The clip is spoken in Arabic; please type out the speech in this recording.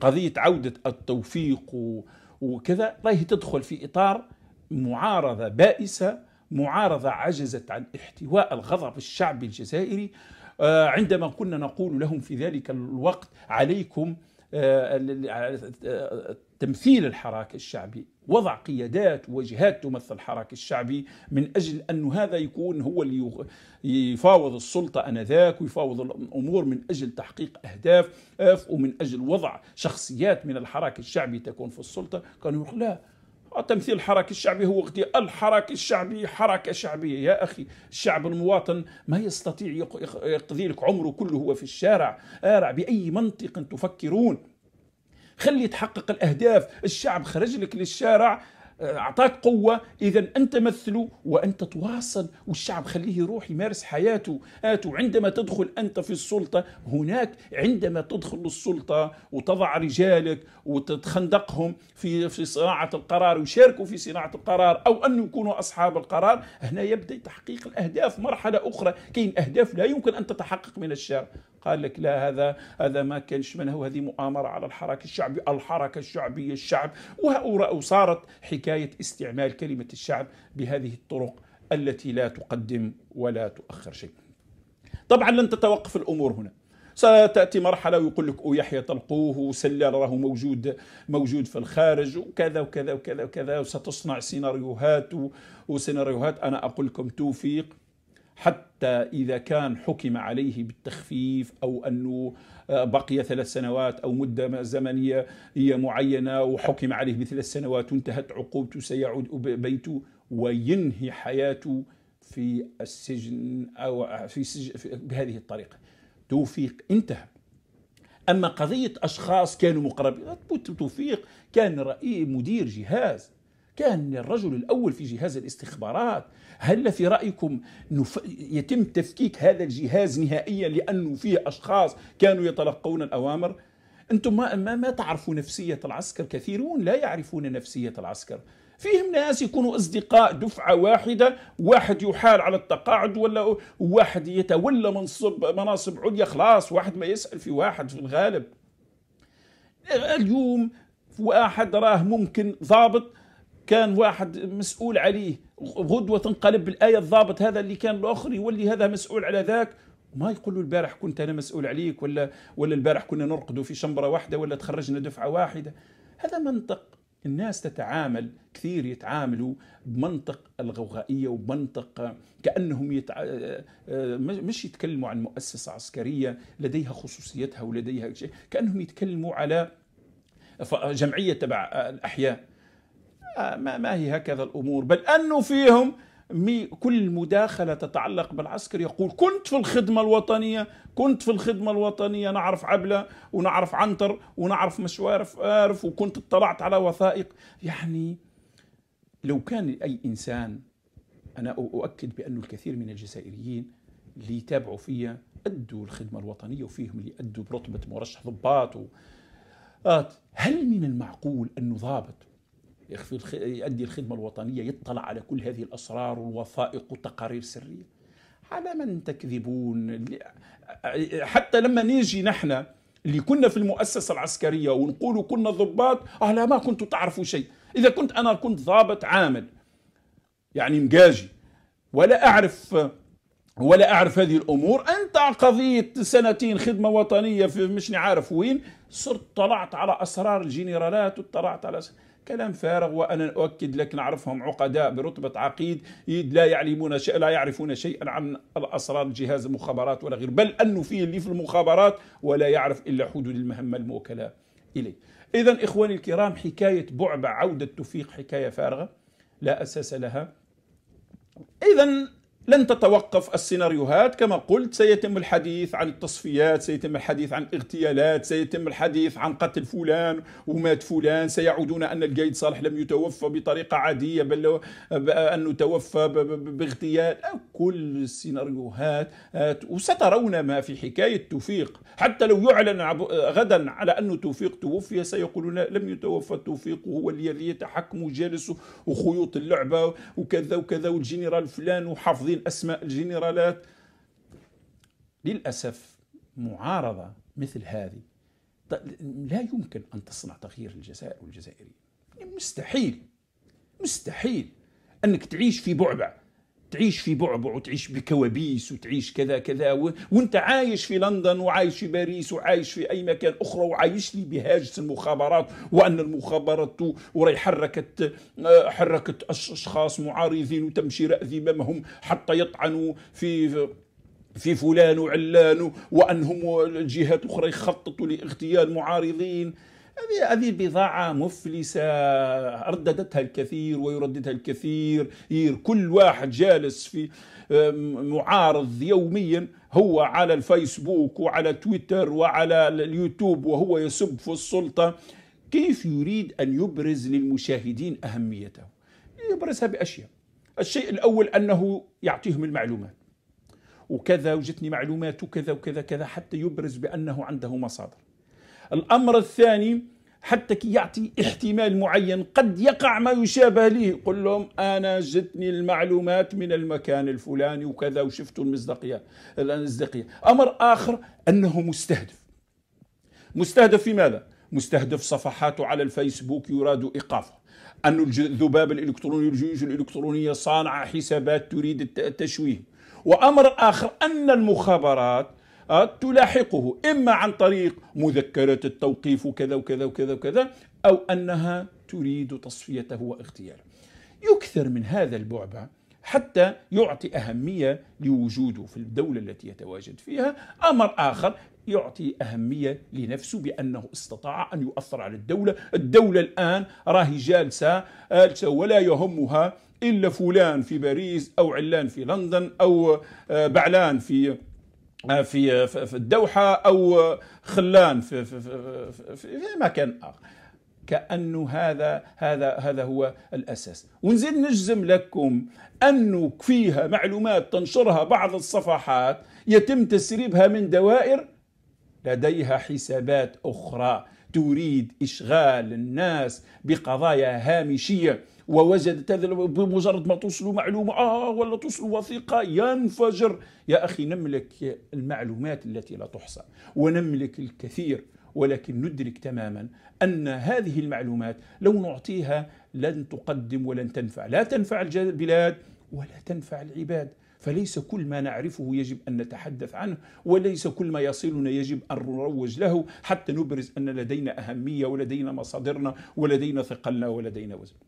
قضية عودة التوفيق وكذا راهي تدخل في إطار معارضة بائسة معارضة عجزت عن احتواء الغضب الشعبي الجزائري آه، عندما كنا نقول لهم في ذلك الوقت عليكم آه، آه، تمثيل الحراك الشعبي وضع قيادات وجهات تمثل الحراك الشعبي من أجل أن هذا يكون هو اللي يفاوض السلطة أنذاك ويفاوض الأمور من أجل تحقيق أهداف آه، ومن أجل وضع شخصيات من الحراك الشعبي تكون في السلطة كانوا يقول لا تمثيل الحراك الشعبي هو اغتيال الحراك الشعبي حركة شعبية يا أخي الشعب المواطن ما يستطيع يقضي لك عمره كله هو في الشارع آرع بأي منطق تفكرون خلي تحقق الأهداف الشعب خرج لك للشارع آه، اعطاك قوه اذا انت مثله وانت تواصل والشعب خليه يروح يمارس حياته هاتوا عندما تدخل انت في السلطه هناك عندما تدخل للسلطه وتضع رجالك وتتخندقهم في في صناعه القرار ويشاركوا في صناعه القرار او ان يكونوا اصحاب القرار هنا يبدا تحقيق الاهداف مرحله اخرى كاين اهداف لا يمكن ان تتحقق من الشارع قال لك لا هذا هذا ما كانش منه هذه مؤامرة على الحركة الشعبية الحركة الشعبية الشعب وصارت حكاية استعمال كلمة الشعب بهذه الطرق التي لا تقدم ولا تؤخر شيء طبعا لن تتوقف الأمور هنا ستاتي مرحله ويقول لك يحيى طلقوه وسلال راه موجود موجود في الخارج وكذا وكذا وكذا وكذا وستصنع سيناريوهات وسيناريوهات انا اقول لكم توفيق حتى إذا كان حكم عليه بالتخفيف أو أنه آه، بقي ثلاث سنوات أو مدة زمنية هي معينة وحكم عليه بثلاث سنوات وانتهت عقوبته سيعود بيته وينهي حياته في السجن أو آه، في, سجن في بهذه الطريقة توفيق انتهى أما قضية أشخاص كانوا مقربين توفيق كان رئيس مدير جهاز كان الرجل الأول في جهاز الاستخبارات هل في رأيكم نف... يتم تفكيك هذا الجهاز نهائيا لأنه فيه أشخاص كانوا يتلقون الأوامر أنتم ما, ما, ما تعرفوا نفسية العسكر كثيرون لا يعرفون نفسية العسكر فيهم ناس يكونوا أصدقاء دفعة واحدة واحد يحال على التقاعد ولا واحد يتولى منصب مناصب عليا خلاص واحد ما يسأل في واحد في الغالب اليوم واحد راه ممكن ضابط كان واحد مسؤول عليه غدوة تنقلب بالآية الضابط هذا اللي كان الآخر يولي هذا مسؤول على ذاك ما يقولوا البارح كنت أنا مسؤول عليك ولا ولا البارح كنا نرقدوا في شمبرة واحدة ولا تخرجنا دفعة واحدة هذا منطق الناس تتعامل كثير يتعاملوا بمنطق الغوغائيه وبمنطق كانهم يتع... آه، آه، مش يتكلموا عن مؤسسه عسكريه لديها خصوصيتها ولديها شيء كانهم يتكلموا على جمعيه تبع الاحياء آه، ما, ما هي هكذا الأمور بل أنه فيهم كل مداخلة تتعلق بالعسكر يقول كنت في الخدمة الوطنية كنت في الخدمة الوطنية نعرف عبلة ونعرف عنتر ونعرف مشوارف أعرف وكنت اطلعت على وثائق يعني لو كان أي إنسان أنا أؤكد بأنه الكثير من الجزائريين اللي يتابعوا فيا أدوا الخدمة الوطنية وفيهم اللي أدوا برتبة مرشح ضباط و... آه، هل من المعقول أنه ضابط يؤدي الخدمة الوطنية يطلع على كل هذه الأسرار والوثائق والتقارير السرية على من تكذبون حتى لما نيجي نحن اللي كنا في المؤسسة العسكرية ونقولوا كنا ضباط أهلا ما كنتوا تعرفوا شيء إذا كنت أنا كنت ضابط عامل يعني مجاجي ولا أعرف ولا أعرف هذه الأمور أنت قضيت سنتين خدمة وطنية في مش عارف وين صرت طلعت على أسرار الجنرالات وطلعت على أسرار كلام فارغ وانا اؤكد لك نعرفهم عقداء برتبه عقيد لا يعلمون شيء لا يعرفون شيئا عن الاسرار جهاز المخابرات ولا غير بل انه فيه اللي في المخابرات ولا يعرف الا حدود المهمه الموكله اليه. اذا اخواني الكرام حكايه بعبع عوده توفيق حكايه فارغه لا اساس لها. اذا لن تتوقف السيناريوهات كما قلت سيتم الحديث عن التصفيات سيتم الحديث عن اغتيالات سيتم الحديث عن قتل فلان ومات فلان سيعودون أن القيد صالح لم يتوفى بطريقة عادية بل أنه توفى باغتيال كل السيناريوهات وسترون ما في حكاية توفيق حتى لو يعلن غدا على أنه توفيق توفي سيقولون لم يتوفى توفيق وهو الذي يتحكم جالس وخيوط اللعبة وكذا وكذا والجنرال فلان وحافظين هذه الأسماء الجنرالات للأسف معارضة مثل هذه لا يمكن أن تصنع تغيير الجزائر والجزائريين مستحيل مستحيل أنك تعيش في بعبع تعيش في بعبع وتعيش بكوابيس وتعيش كذا كذا و... وانت عايش في لندن وعايش في باريس وعايش في اي مكان اخرى وعايش لي بهاجس المخابرات وان المخابرات وراي حركت آه، حركت اشخاص معارضين وتمشي رأذ امامهم حتى يطعنوا في في فلان وعلان وانهم الجهات اخرى يخططوا لاغتيال معارضين هذه بضاعة مفلسة رددتها الكثير ويرددها الكثير كل واحد جالس في معارض يوميا هو على الفيسبوك وعلى تويتر وعلى اليوتيوب وهو يسب في السلطة كيف يريد أن يبرز للمشاهدين أهميته يبرزها بأشياء الشيء الأول أنه يعطيهم المعلومات وكذا وجتني معلومات وكذا وكذا كذا حتى يبرز بأنه عنده مصادر الأمر الثاني حتى كي يعطي احتمال معين قد يقع ما يشابه ليه قل لهم أنا جتني المعلومات من المكان الفلاني وكذا وشفتوا المصداقية المصداقية أمر آخر أنه مستهدف مستهدف في ماذا؟ مستهدف صفحاته على الفيسبوك يراد إيقافه أن الذباب الإلكتروني الجيوش الإلكترونية صانعة حسابات تريد التشويه وأمر آخر أن المخابرات آه، تلاحقه إما عن طريق مذكرات التوقيف وكذا وكذا وكذا وكذا أو أنها تريد تصفيته واغتياله يكثر من هذا البعبع حتى يعطي أهمية لوجوده في الدولة التي يتواجد فيها أمر آخر يعطي أهمية لنفسه بأنه استطاع أن يؤثر على الدولة الدولة الآن راهي آه، جالسة ولا يهمها إلا فلان في باريس أو علان في لندن أو آه، بعلان في آه، في في الدوحه او خلان في في, في, مكان اخر كانه هذا هذا هذا هو الاساس ونزيد نجزم لكم انه فيها معلومات تنشرها بعض الصفحات يتم تسريبها من دوائر لديها حسابات اخرى تريد إشغال الناس بقضايا هامشية ووجدت هذا بمجرد ما توصلوا معلومة آه ولا توصلوا وثيقة ينفجر يا أخي نملك المعلومات التي لا تحصى ونملك الكثير ولكن ندرك تماما أن هذه المعلومات لو نعطيها لن تقدم ولن تنفع لا تنفع البلاد ولا تنفع العباد فليس كل ما نعرفه يجب أن نتحدث عنه وليس كل ما يصلنا يجب أن نروج له حتى نبرز أن لدينا أهمية ولدينا مصادرنا ولدينا ثقلنا ولدينا وزننا